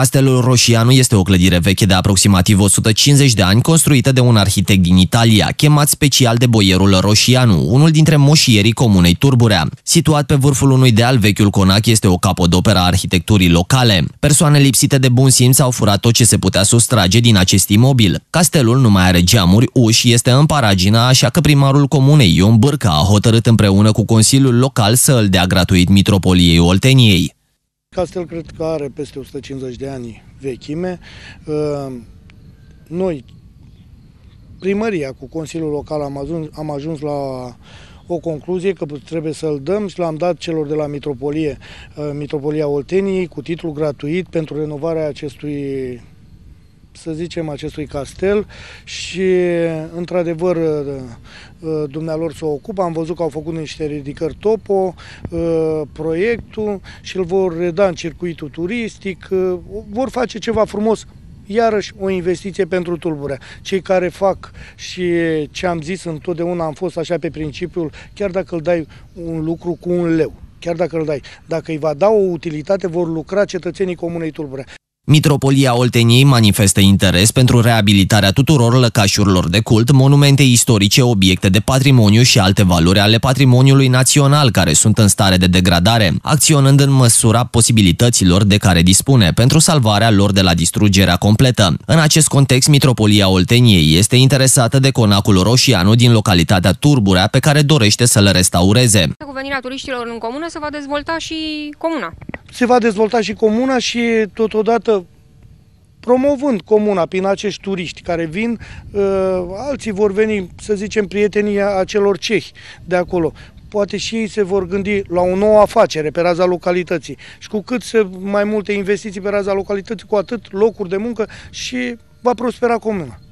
Castelul Roșianu este o clădire veche de aproximativ 150 de ani, construită de un arhitect din Italia, chemat special de boierul Roșianu, unul dintre moșierii comunei Turburea. Situat pe vârful unui deal, vechiul conac este o capodoperă a arhitecturii locale. Persoane lipsite de bun simț au furat tot ce se putea sustrage din acest imobil. Castelul nu mai are geamuri, uși, este în paragina, așa că primarul comunei Ion Bârca a hotărât împreună cu Consiliul Local să îl dea gratuit Mitropoliei Olteniei. Castel cred că are peste 150 de ani vechime. Ehm, noi, primăria cu Consiliul Local, am ajuns, am ajuns la o concluzie că trebuie să-l dăm și l-am dat celor de la Mitropolie, Mitropolia Olteniei, cu titlu gratuit pentru renovarea acestui să zicem, acestui castel și, într-adevăr, uh, uh, dumnealor să s-o ocupă. Am văzut că au făcut niște ridicări topo, uh, proiectul și îl vor reda în circuitul turistic, vor face ceva frumos iarăși o investiție pentru tulburea. Cei care fac și ce am zis întotdeauna am fost așa pe principiul, chiar dacă îl dai un lucru cu un leu, chiar dacă îl dai, dacă îi va da o utilitate, vor lucra cetățenii Comunei tulburea. Mitropolia Olteniei manifestă interes pentru reabilitarea tuturor lăcașurilor de cult, monumente istorice, obiecte de patrimoniu și alte valori ale patrimoniului național care sunt în stare de degradare, acționând în măsura posibilităților de care dispune pentru salvarea lor de la distrugerea completă. În acest context, Mitropolia Olteniei este interesată de conacul roșianu din localitatea Turburea pe care dorește să le restaureze. Cu venirea turiștilor în comună se va dezvolta și comuna se va dezvolta și comuna și totodată promovând comuna prin acești turiști care vin, uh, alții vor veni, să zicem, prietenii acelor cehi de acolo. Poate și ei se vor gândi la o nouă afacere pe raza localității. Și cu cât se mai multe investiții pe raza localității, cu atât locuri de muncă și va prospera comuna.